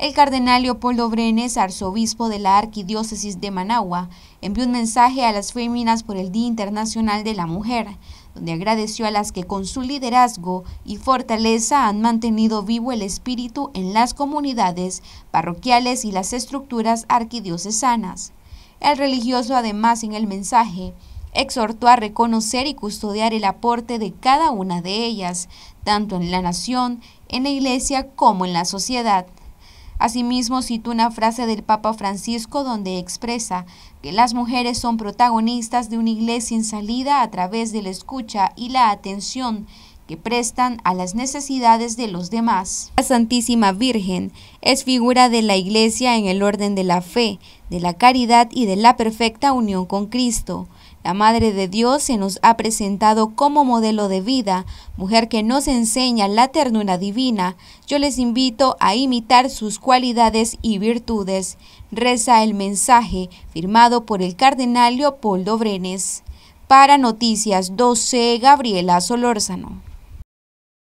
El cardenal Leopoldo Brenes, arzobispo de la Arquidiócesis de Managua, envió un mensaje a las féminas por el Día Internacional de la Mujer, donde agradeció a las que con su liderazgo y fortaleza han mantenido vivo el espíritu en las comunidades parroquiales y las estructuras arquidiocesanas. El religioso además en el mensaje exhortó a reconocer y custodiar el aporte de cada una de ellas, tanto en la nación, en la iglesia como en la sociedad. Asimismo, citó una frase del Papa Francisco donde expresa que las mujeres son protagonistas de una iglesia sin salida a través de la escucha y la atención que prestan a las necesidades de los demás. La Santísima Virgen es figura de la Iglesia en el orden de la fe, de la caridad y de la perfecta unión con Cristo. La Madre de Dios se nos ha presentado como modelo de vida, mujer que nos enseña la ternura divina. Yo les invito a imitar sus cualidades y virtudes. Reza el mensaje firmado por el cardenal Leopoldo Brenes. Para Noticias 12, Gabriela Solórzano.